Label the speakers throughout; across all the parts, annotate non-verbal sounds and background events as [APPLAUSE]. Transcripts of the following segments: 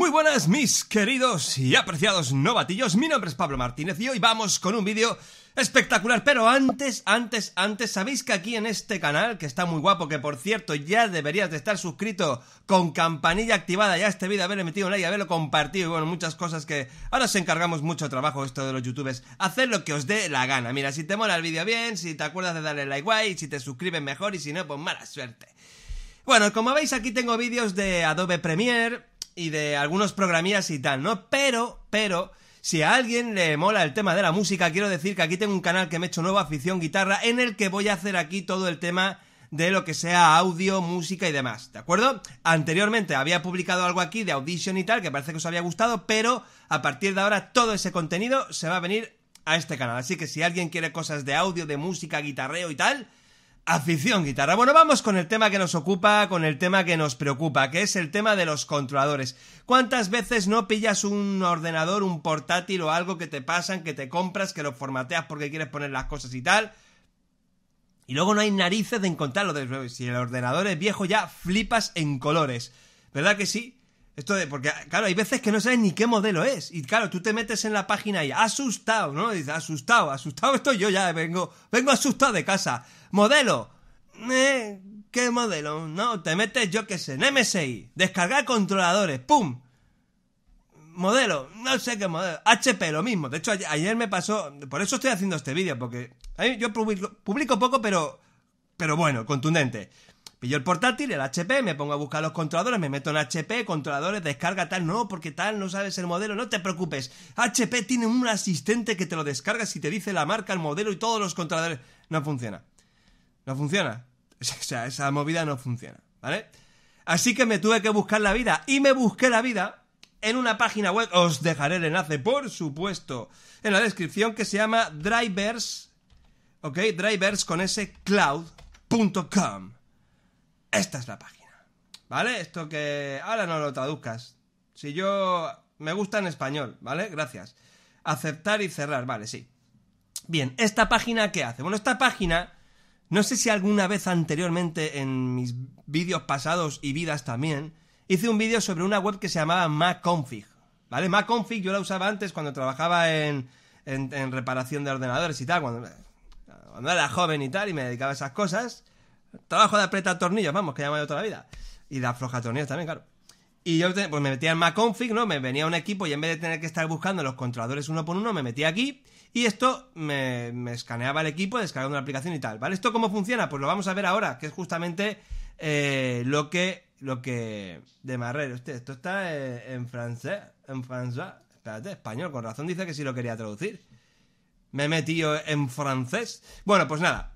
Speaker 1: Muy buenas mis queridos y apreciados novatillos, mi nombre es Pablo Martínez y hoy vamos con un vídeo espectacular, pero antes, antes, antes, sabéis que aquí en este canal, que está muy guapo, que por cierto ya deberías de estar suscrito con campanilla activada ya este vídeo, haberle metido un like, haberlo compartido y bueno, muchas cosas que ahora se encargamos mucho trabajo esto de los youtubers, hacer lo que os dé la gana, mira, si te mola el vídeo bien, si te acuerdas de darle like guay, si te suscribes mejor y si no, pues mala suerte. Bueno, como veis aquí tengo vídeos de Adobe Premiere, y de algunos programillas y tal, ¿no? Pero, pero, si a alguien le mola el tema de la música, quiero decir que aquí tengo un canal que me he hecho nueva Afición Guitarra, en el que voy a hacer aquí todo el tema de lo que sea audio, música y demás, ¿de acuerdo? Anteriormente había publicado algo aquí de Audition y tal, que parece que os había gustado, pero a partir de ahora todo ese contenido se va a venir a este canal. Así que si alguien quiere cosas de audio, de música, guitarreo y tal, Afición guitarra. Bueno, vamos con el tema que nos ocupa, con el tema que nos preocupa, que es el tema de los controladores. ¿Cuántas veces no pillas un ordenador, un portátil o algo que te pasan, que te compras, que lo formateas porque quieres poner las cosas y tal? Y luego no hay narices de encontrarlo. Si el ordenador es viejo ya flipas en colores. ¿Verdad que sí? Esto de, porque, claro, hay veces que no sabes ni qué modelo es. Y claro, tú te metes en la página y asustado, ¿no? Dices, asustado, asustado esto yo ya, vengo, vengo asustado de casa. Modelo. Eh, ¿Qué modelo? No, te metes, yo qué sé, en MSI. Descargar controladores, ¡pum! Modelo, no sé qué modelo. HP, lo mismo. De hecho, ayer, me pasó. Por eso estoy haciendo este vídeo, porque yo publico, publico poco, pero. Pero bueno, contundente. Pillo el portátil, el HP, me pongo a buscar los controladores, me meto en HP, controladores, descarga tal, no, porque tal, no sabes el modelo, no te preocupes. HP tiene un asistente que te lo descarga si te dice la marca, el modelo y todos los controladores. No funciona. No funciona. [LAUGHS] O sea, esa movida no funciona, ¿vale? Así que me tuve que buscar la vida y me busqué la vida en una página web, os dejaré el enlace, por supuesto, en la descripción que se llama drivers, ok, drivers con ese cloud.com. Esta es la página. ¿Vale? Esto que ahora no lo traduzcas. Si yo... Me gusta en español, ¿vale? Gracias. Aceptar y cerrar, vale, sí. Bien, ¿esta página qué hace? Bueno, esta página... No sé si alguna vez anteriormente en mis vídeos pasados y vidas también, hice un vídeo sobre una web que se llamaba MacConfig. ¿Vale? MacConfig yo la usaba antes cuando trabajaba en, en, reparación de ordenadores y tal, cuando, cuando, era joven y tal, y me dedicaba a esas cosas. Trabajo de apretar tornillos, vamos, que ya me ido toda la vida. Y de aflojar tornillos también, claro. Y yo pues me metía en Maconfig, ¿no? Me venía un equipo y en vez de tener que estar buscando los controladores uno por uno, me metía aquí y esto me, escaneaba el equipo descargando la aplicación y tal, ¿vale? ¿Esto cómo funciona? Pues lo vamos a ver ahora, que es justamente eh, lo que... Lo que... De Marrero, usted, esto está eh, en francés, en francés, espérate, español, con razón dice que sí lo quería traducir. Me he metido en francés. Bueno, pues nada,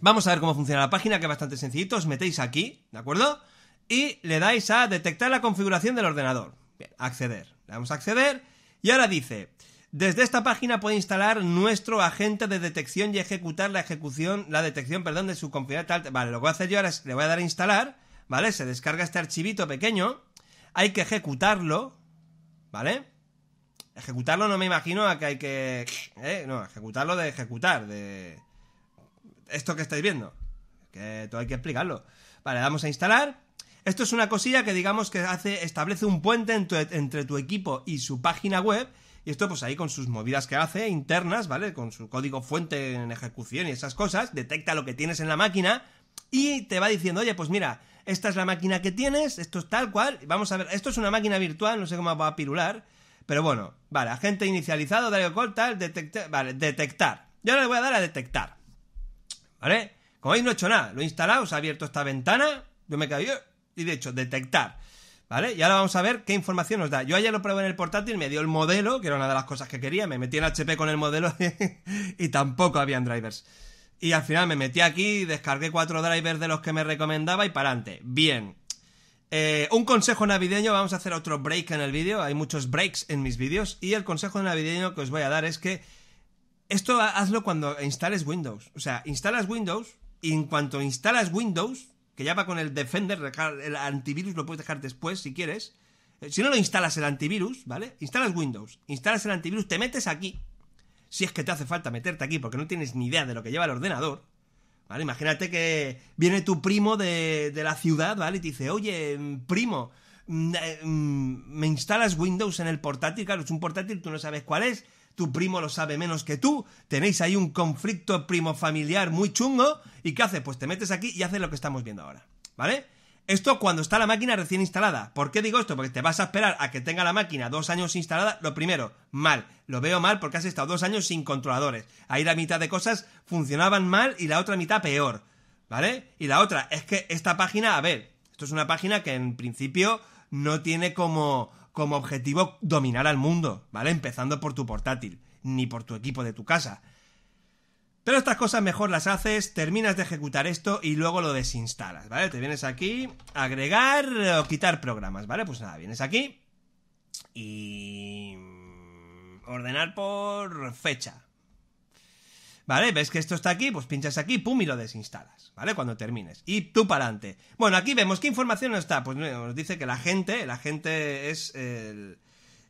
Speaker 1: Vamos a ver cómo funciona la página, que es bastante sencillito. Os metéis aquí, ¿de acuerdo? Y le dais a detectar la configuración del ordenador. Bien, acceder. Le damos a acceder. Y ahora dice, desde esta página puede instalar nuestro agente de detección y ejecutar la ejecución, la detección, perdón, de su configuración Vale, lo que voy a hacer yo ahora es, le voy a dar a instalar, ¿vale? Se descarga este archivito pequeño, hay que ejecutarlo, ¿vale? Ejecutarlo no me imagino a que hay que... ¿eh? no, ejecutarlo de ejecutar, de esto que estáis viendo. Que todo hay que explicarlo. Vale, vamos a instalar. Esto es una cosilla que digamos que hace, establece un puente entre, tu equipo y su página web. Y esto, pues ahí con sus movidas que hace, internas, ¿vale? Con su código fuente en ejecución y esas cosas, detecta lo que tienes en la máquina y te va diciendo, oye, pues mira, esta es la máquina que tienes, esto es tal cual, vamos a ver, esto es una máquina virtual, no sé cómo va a pirular, pero bueno, vale, agente inicializado, Dario call tal, detectar, vale, detectar. Yo le voy a dar a detectar. ¿Vale? Como veis, no he hecho nada. Lo he instalado, se ha abierto esta ventana. Yo me he Y de hecho, detectar. ¿Vale? Y ahora vamos a ver qué información nos da. Yo ayer lo probé en el portátil, me dio el modelo, que era una de las cosas que quería. Me metí en HP con el modelo [LAUGHS] y tampoco habían drivers. Y al final me metí aquí, descargué cuatro drivers de los que me recomendaba y para adelante. Bien. Eh, un consejo navideño, vamos a hacer otro break en el vídeo. Hay muchos breaks en mis vídeos. Y el consejo navideño que os voy a dar es que esto hazlo cuando instales Windows. O sea, instalas Windows y en cuanto instalas Windows, que ya va con el Defender, el antivirus lo puedes dejar después si quieres. Eh, si no lo instalas el antivirus, ¿vale? Instalas Windows, instalas el antivirus, te metes aquí. Si es que te hace falta meterte aquí porque no tienes ni idea de lo que lleva el ordenador, ¿vale? Imagínate que viene tu primo de, de la ciudad, ¿vale? Y te dice, oye, primo, Mm, eh, mm, me instalas Windows en el portátil, claro, es un portátil, tú no sabes cuál es, tu primo lo sabe menos que tú, tenéis ahí un conflicto primo familiar muy chungo, ¿y qué haces? Pues te metes aquí y haces lo que estamos viendo ahora, ¿vale? Esto cuando está la máquina recién instalada. ¿Por qué digo esto? Porque te vas a esperar a que tenga la máquina dos años instalada. Lo primero, mal. Lo veo mal porque has estado dos años sin controladores. Ahí la mitad de cosas funcionaban mal y la otra mitad peor. ¿Vale? Y la otra, es que esta página, a ver, esto es una página que en principio no tiene como, como objetivo dominar al mundo, ¿vale? Empezando por tu portátil, ni por tu equipo de tu casa. Pero estas cosas mejor las haces, terminas de ejecutar esto y luego lo desinstalas, ¿vale? Te vienes aquí, agregar o quitar programas, ¿vale? Pues nada, vienes aquí y... Ordenar por fecha, ¿vale? Ves que esto está aquí, pues pinchas aquí, pum, y lo desinstalas, ¿vale? Cuando termines. Y tú para adelante. Bueno, aquí vemos qué información está. Pues nos dice que la gente, la gente es el,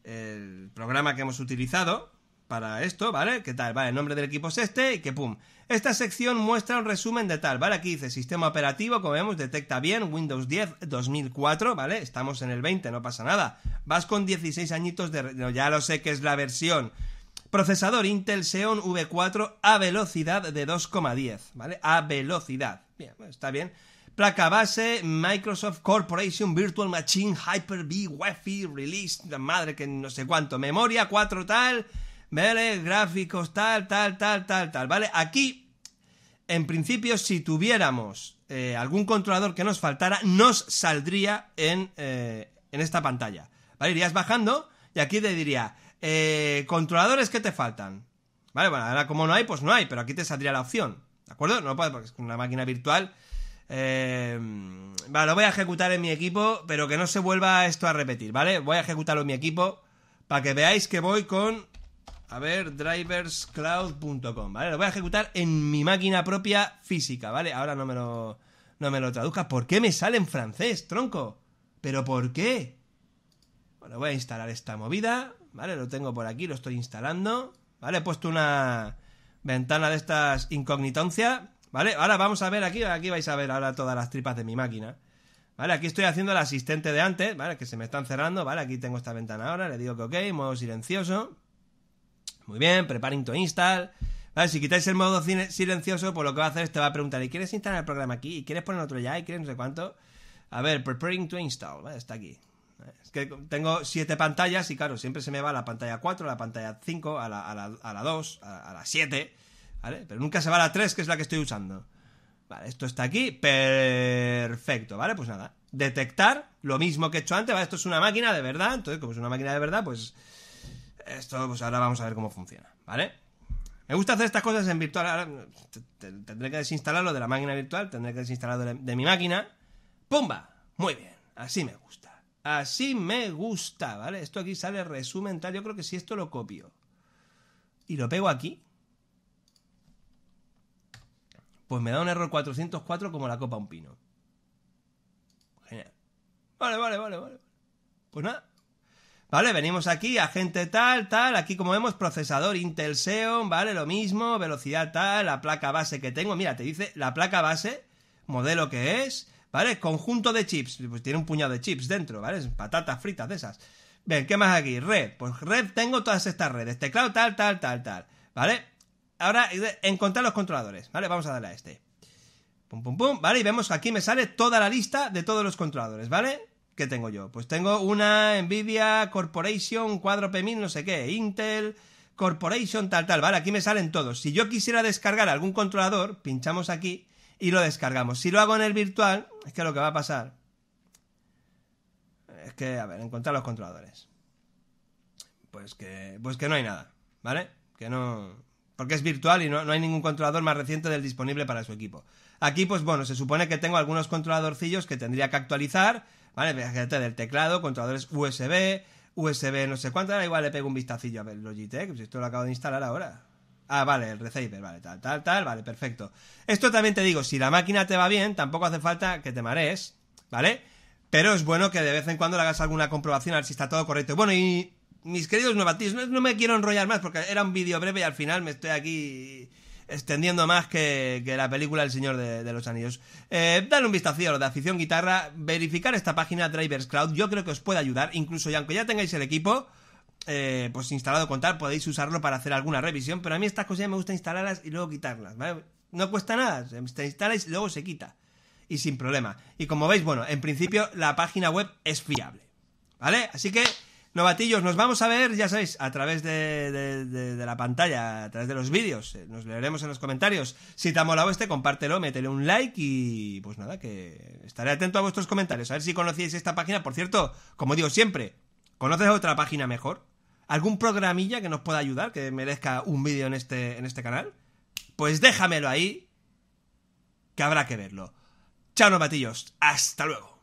Speaker 1: el programa que hemos utilizado, para esto, ¿vale? ¿Qué tal? Vale, el nombre del equipo es este y que pum. Esta sección muestra un resumen de tal, ¿vale? Aquí dice sistema operativo, como vemos, detecta bien Windows 10 2004, ¿vale? Estamos en el 20, no pasa nada. Vas con 16 añitos de... No, ya lo sé que es la versión Procesador Intel Xeon V4 a velocidad de 2,10, ¿vale? A velocidad. Bien, pues está bien. Placa base Microsoft Corporation Virtual Machine Hyper-V Wi-Fi Release, madre que no sé cuánto, memoria 4 tal, ¿vale? Gráficos tal, tal, tal, tal, tal, ¿vale? Aquí, en principio, si tuviéramos eh, algún controlador que nos faltara, nos saldría en, eh, en esta pantalla, ¿vale? Irías bajando y aquí te diría eh, controladores que te faltan. Vale, bueno, ahora como no hay, pues no hay, pero aquí te saldría la opción. ¿De acuerdo? No puede, porque es una máquina virtual. Eh, vale, lo voy a ejecutar en mi equipo, pero que no se vuelva esto a repetir, ¿vale? Voy a ejecutarlo en mi equipo para que veáis que voy con... A ver, driverscloud.com, ¿vale? Lo voy a ejecutar en mi máquina propia física, ¿vale? Ahora no me lo, no me lo ¿Por qué me sale en francés, tronco? ¿Pero por qué? Bueno, voy a instalar esta movida. ¿vale? Lo tengo por aquí, lo estoy instalando, ¿vale? He puesto una ventana de estas incognitancias ¿vale? Ahora vamos a ver aquí, aquí vais a ver ahora todas las tripas de mi máquina, ¿vale? Aquí estoy haciendo el asistente de antes, ¿vale? Que se me están cerrando, ¿vale? Aquí tengo esta ventana ahora, le digo que ok, modo silencioso, muy bien, preparing to install, ¿Vale? Si quitáis el modo silencioso, pues lo que va a hacer es te va a preguntar, ¿y quieres instalar el programa aquí? ¿Y quieres poner otro ya? ¿Y quieres no sé cuánto? A ver, preparing to install, ¿vale? Está aquí tengo siete pantallas y claro, siempre se me va la pantalla 4, la pantalla 5, a la, a la 2, a, la 7, ¿vale? Pero nunca se va la 3, que es la que estoy usando. Vale, esto está aquí, perfecto, ¿vale? Pues nada, detectar lo mismo que he hecho antes, ¿vale? Esto es una máquina de verdad, entonces como es una máquina de verdad, pues esto, pues ahora vamos a ver cómo funciona, ¿vale? Me gusta hacer estas cosas en virtual, ahora tendré que desinstalarlo de la máquina virtual, tendré que desinstalarlo de, de mi máquina. ¡Pumba! Muy bien, así me gusta. Así me gusta, ¿vale? Esto aquí sale resumen tal. Yo creo que si esto lo copio y lo pego aquí, pues me da un error 404 como la copa un pino. Genial. Vale, vale, vale, vale. Pues nada. ¿Vale? Venimos aquí, agente tal, tal, aquí como vemos, procesador Intel Xeon, ¿vale? Lo mismo, velocidad tal, la placa base que tengo, mira, te dice la placa base, modelo que es, ¿Vale? Conjunto de chips. Pues tiene un puñado de chips dentro, ¿vale? Patatas fritas de esas. Ven, ¿qué más aquí? Red. Pues red tengo todas estas redes. Teclado tal, tal, tal, tal. ¿Vale? Ahora encontrar los controladores. ¿Vale? Vamos a darle a este. Pum, pum, pum. ¿Vale? Y vemos que aquí me sale toda la lista de todos los controladores. ¿Vale? ¿Qué tengo yo? Pues tengo una Nvidia Corporation, cuadro P1000, no sé qué, Intel, Corporation, tal, tal. Vale, aquí me salen todos. Si yo quisiera descargar algún controlador, pinchamos aquí y lo descargamos. Si lo hago en el virtual, es que lo que va a pasar es que, a ver, encontrar los controladores. Pues que, pues que no hay nada, ¿vale? Que no... Porque es virtual y no, hay ningún controlador más reciente del disponible para su equipo. Aquí, pues bueno, se supone que tengo algunos controladorcillos que tendría que actualizar, ¿vale? Fíjate del teclado, controladores USB, USB no sé cuánto, ahora igual le pego un vistacillo a ver Logitech, si pues esto lo acabo de instalar ahora. Ah, vale, el receiver, vale, tal, tal, tal, vale, perfecto. Esto también te digo, si la máquina te va bien, tampoco hace falta que te marees, ¿vale? Pero es bueno que de vez en cuando le hagas alguna comprobación a ver si está todo correcto. Bueno, y mis queridos novatis, no, no me quiero enrollar más porque era un vídeo breve y al final me estoy aquí extendiendo más que, la película El Señor de, los Anillos. Eh, dale un vistazo a lo de afición guitarra, verificar esta página Drivers Cloud, yo creo que os puede ayudar, incluso ya aunque ya tengáis el equipo, eh, pues instalado con tal, podéis usarlo para hacer alguna revisión, pero a mí estas cosillas me gusta instalarlas y luego quitarlas, ¿vale? No cuesta nada, se instala y luego se quita. Y sin problema. Y como veis, bueno, en principio la página web es fiable, ¿vale? Así que, novatillos, nos vamos a ver, ya sabéis, a través de, la pantalla, a través de los vídeos, eh, nos leeremos en los comentarios. Si te ha molado este, compártelo, métele un like y pues nada, que estaré atento a vuestros comentarios, a ver si conocíais esta página. Por cierto, como digo siempre, ¿conoces otra página mejor? algún programilla que nos pueda ayudar, que merezca un vídeo en este, en este canal, pues déjamelo ahí, que habrá que verlo. Chao, no, Hasta luego.